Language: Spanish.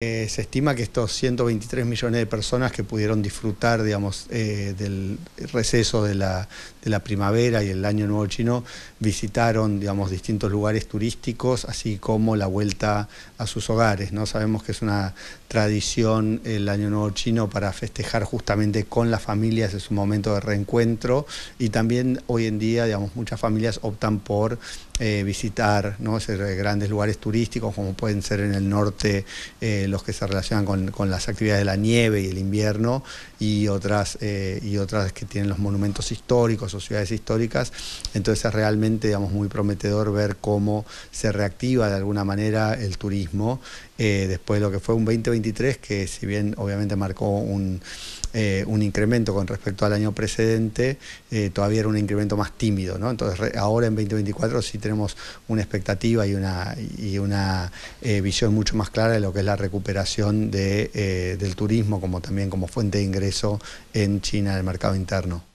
Eh, se estima que estos 123 millones de personas que pudieron disfrutar, digamos, eh, del receso de la, primavera y el Año Nuevo Chino, visitaron, digamos, distintos lugares turísticos, así como la vuelta a sus hogares, ¿no? Sabemos que es una tradición el Año Nuevo Chino para festejar justamente con las familias, es un momento de reencuentro, y también hoy en día, digamos, muchas familias optan por eh, visitar, ¿no? grandes lugares turísticos, como pueden ser en el norte, los que se relacionan con, las actividades de la nieve y el invierno y otras, eh, y otras que tienen los monumentos históricos o ciudades históricas. Entonces es realmente digamos, muy prometedor ver cómo se reactiva de alguna manera el turismo eh, después de lo que fue un 2023 que si bien obviamente marcó un eh, un incremento con respecto al año precedente, eh, todavía era un incremento más tímido. Entonces ahora en 2024 sí tenemos una expectativa y una, y una eh, visión mucho más clara de lo que es la recuperación de, del turismo como también como fuente de ingreso en China, en el mercado interno.